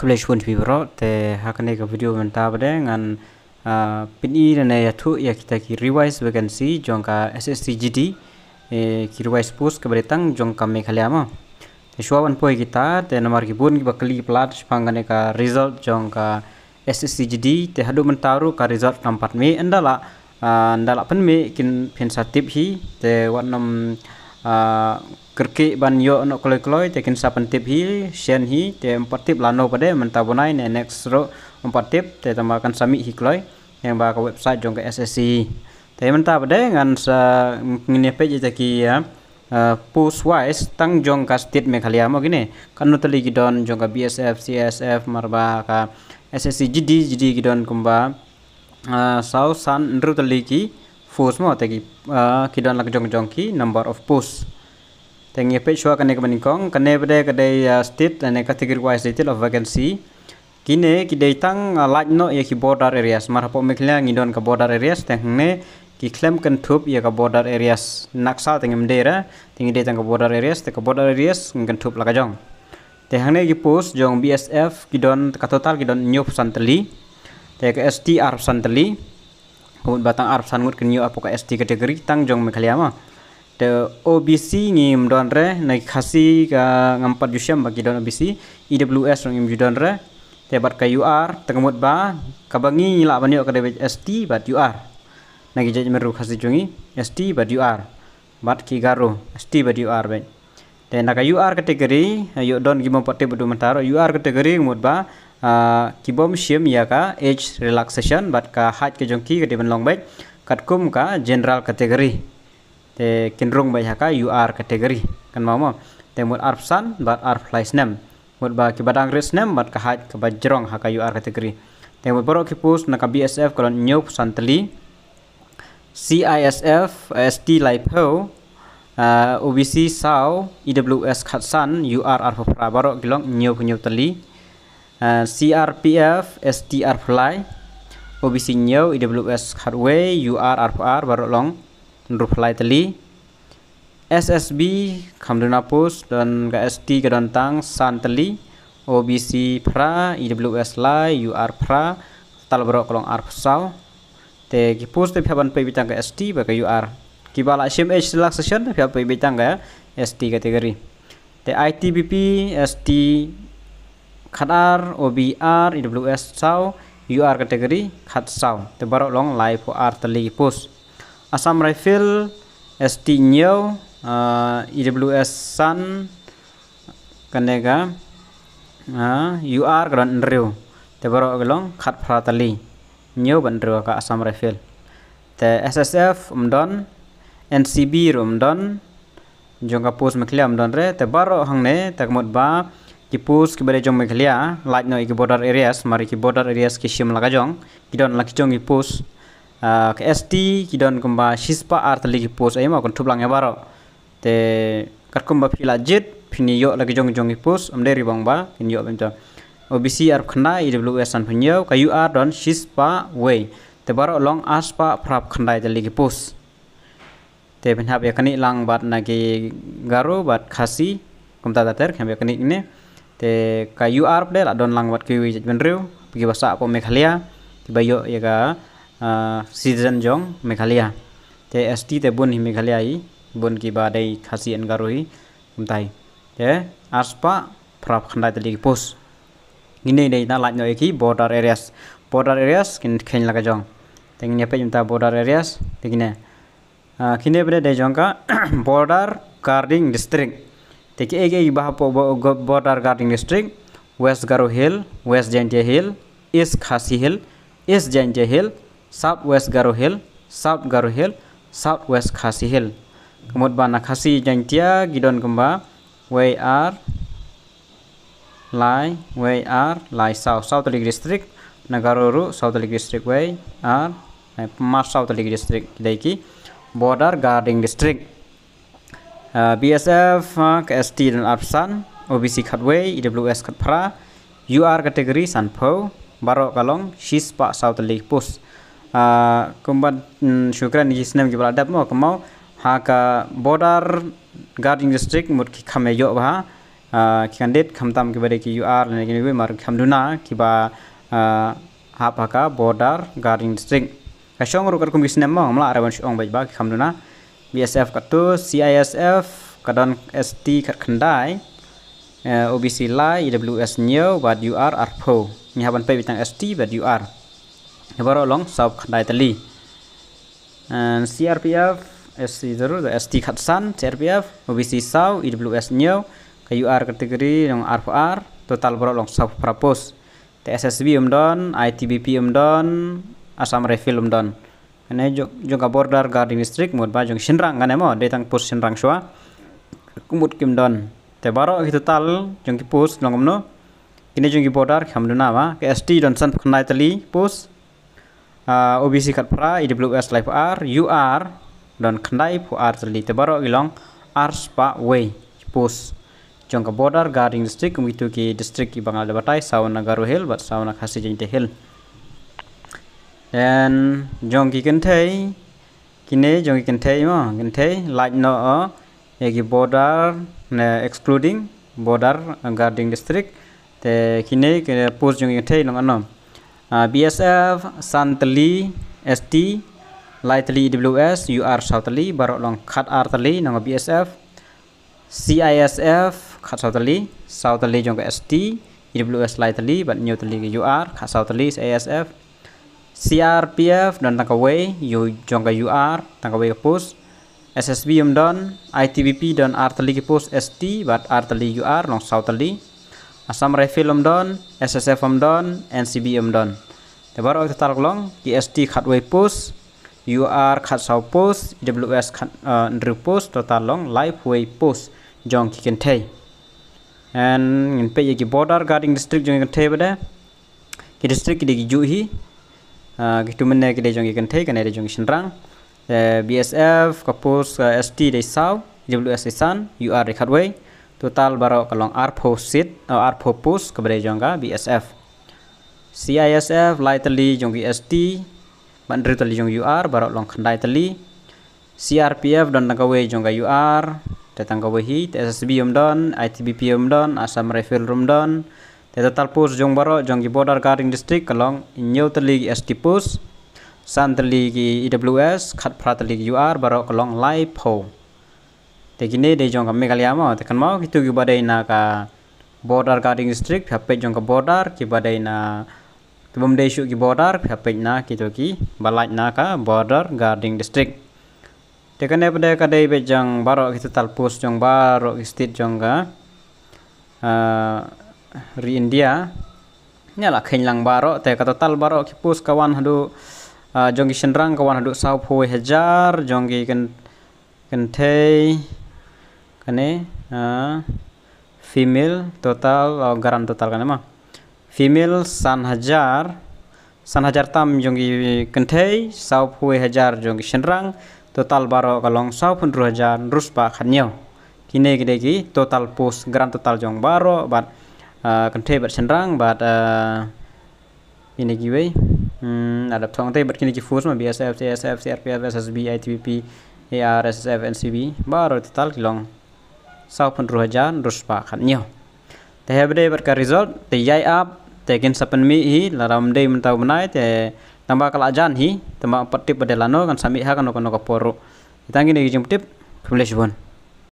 kulej pun pi bro te hakane ka video men ta bade ngan uh, pin i ne ya tu ya kita ki revise vacancy jong ka e ki revise post ka bade tang jong me khale ama te shwaban poi kita te namar ki bun ki bakli plat shpangane ka result jong ka SSCGD te hadu mentaru ka result nampat me endala uh, endala pen me kin pen hi te wanam kerki ban yo no kloi kloi tekin sapan tip hi shen hi te empat tip lano pade mentabonai ne next ro empat tip te tambahkan sami hi kloi yang ba ka website jong ka SSC te mentah pade ngan sa pe je teki ya e, push wise tang jong ka state me khalia mo gine kanu tali don jong ka BSF CSF marba ka SSC GD GD don kumba e, sau san nru tali fos mo tegi uh, kidon lak jong jong ki number of posts tengi pe shwa kane ka kong kane ka kade uh, state ane category wise detail of vacancy kine ki tang uh, lak no ye ki border areas mar hapo mekhla ngidon ka border areas ne ki klem kan thup ye ka border areas naksa tengem dera tengi deitang ka border areas te ka border areas kan thup lak jong tehane ki post jong BSF kidon ka total kidon nyop santali te ka STR santali Hubut batang arf sangut kenyu niu apokai ST kategori tangjong mekhaliama. The OBC ngim don re naik khasi ka ngampat jusyam bagi don OBC EWS ngim judon re tebat ka UR tengemut ba kabangi ngila banyo ka ST bat UR. Nagi jadi meru khasi jungi ST bat UR. Bat ki garo ST bat UR ben. Dan nak UR kategori ayo don gimampat te bedu mentaro UR kategori ngemut ba Ah, kibom shim ya ka age relaxation bat ka height ke jongki ke diban long bai kum ka general category te kinrung bai ka ur category kan mama te mut san bat arf lies nem mut ba ki badang res nem bat ka height ke bajrong ha ka ur category te mut poro ki pus na ka bsf kolon nyop santeli CISF, ST Lipo, uh, ah, OBC Sao, EWS Khatsan, UR arfa Prabaro Gilong Nyo Punyo Tali, uh, eh, CRPF STR fly OBC new EWS hardway UR RPR baru long nuruf fly teli SSB kamdun apus dan KST kedontang san teli OBC pra EWS lai UR pra tal baru kolong R te kipus te pihaban pe bitang ke ST bagai UR kibala SMH relaxation te pihaban pe bitang ke SD kategori te ITBP ST khat ar obr ews sau ur kategori khat sau te barok long lai for ar tali pus asam rifle st new uh, sun san kanega uh, ur gran riu te barok long khat phra tali new ban riu ka asam rifle te ssf umdon ncb rumdon um jongka pus mekliam um don re te barok hangne takmot ba kipus kibare jong khlia light no ki border areas mari ki border areas ki sim laga jong kidon laki jong kipus ah, ke st kidon kumba shispa art lagi kipus ai eh, ma kon thublang ya baro te kar kumba phila jit phini yo lagi jong jong am amde ribang ba kin yo bemta OBC ar khna EWS an phunyo ka r don shispa way te baro long aspa prap khndai te lagi kipus te benhap yakani lang bat nagi garu bat khasi kumta dater khambe ya kani ne te ka UR pde la don langwat ki ben benriu bagi basa apo mekhalia tiba bayo ya ka citizen jong mekhalia te ST te bun hi mekhalia i bun ki badai khasi en garuhi kumtai te aspa prap khandai te pos ngine dei na lajno eki border areas border areas kin khen laga jong te ngine ya pe jumta border areas te ngine ya. kine bre de jong ka border guarding district देखिए एक एक बाहा border guarding district west Garo hill west Jaintia hill east Khasi hill east Jaintia hill south west Garo hill south Garo hill south west Khasi hill कमोद बाना खासी जेंटिया गिडन कम्बा वे आर लाई वे आर लाई साउथ साउथ लिग डिस्ट्रिक्ट नगारोरू साउथ लिग डिस्ट्रिक्ट वे आर मार्च साउथ लिग डिस्ट्रिक्ट की border guarding district uh, BSF uh, KST dan Arsan OBC Cutway, IWS Khadpra UR kategori Sanpo Barok Kalong Shispa South Post. uh, kumpat mm, syukran ni senam kita beradab mo kemau haka border guarding district mungkin ki khame yo ba uh, ki kandet khamtam ki bare ki UR ne ki we mar khamduna ki ba uh, ha border guarding district ka shong ro kar kum ki senam mo amla arawan shong ba ki khamduna BSF katu CISF kadon ST khandai uh, eh, OBC lai EWS new bad UR arpo mi haban pe bitang ST bad UR baro long sab khandai tali and eh, CRPF SC daru the ST khatsan CRPF OBC sau EWS new KUR kategori long R total baro long sab prapos TSSB um don ITBP um don Asam Refill um don ane jung jong border garden district mut ba jong sinrang ngane mo tang pus sinrang shwa kumut kim don te baro ki tal jong ki pus nongom no kini jong ki border kham dona ma ke st don san khnai tali pus obc kat pra ews life r ur don khnai pu r tali te baro ilong r spa way pus jong ka border guarding district kumitu ki district ki bangal batai sawna garu hill bat sawna khasi te hill dan jong ki kan thei kine jong ki kan thei mo kan thei no a ki border ne excluding border guarding district te kini ke post jong ki thei anom ah, bsf santali st lightly e Ws ur Southly baro long khat artali nang bsf CISF cut Southly Southly sau ST e Ws lightly but Newly tali cái UR khát Southly ASF CRPF dan tangkawai e, yo jangka UR tangkawai e kepus SSB yang don ITBP dan arteli kepus ST bat arteli UR long sauteli asam refill yang don SSF yang don NCB yang don tebar oi tarik long IST khatwai pus UR khat south pus WS khat uh, eh, ndru total long live way e pus jong kiken and in pay ye ki border guarding district jong kiken thei bada ki district ki de ki juhi gitu ne kide jongi kan thei kan ere jongi sinrang BSF kapus ST de saw WS isan UR de khatwei total baru kalong R4 sit R4 kabre jonga BSF CISF lai tali jongi ST bandri tali jongi UR baru long khandai tali CRPF don nagawe jonga UR datang wehi TSSB yom don ITBP yom don asam refill room don Tetap talpus jong baro jong border guarding district kalong new teli sd pus san teli EWS khat phra teli UR baro kalong live ho. Tekini de jong kami kali ama, tekan mau kita gi badai na ka border guarding district hape jong ka border ki badai na Tibum desu ki border hape na kita ki balai na ka border guarding district. Tekan pada be jong baro kita talpus jong baro istit jong ka eh, ri India nyala kenyang barok. baro te kata tal baro kipus kawan hadu uh, jongi senrang kawan hadu saup hui hajar jongi ken kene thei uh, female total uh, garan total kane ma female san hajar san hajar tam jonggi kan saup hui hejar hajar jongi senrang total baro kalong saup pun hajar ruspa ba khanyo kine gede total pus garan total jong baro bat cần ah, kan bat senrang bat ah, ini giveaway hmm, ada tong bat kini ki furs ma BSF CSF CRPF SSB ITBP AR SSF NCB baru total kilong sau penruh aja ruspa khan nyo teh bat ka result te yai up te kin sapen mi hi laram day mentau menai te tambah kalajan hi tambah petip pada lano kan sami ha kan kono koporo itangin ni jumtip kumlesbon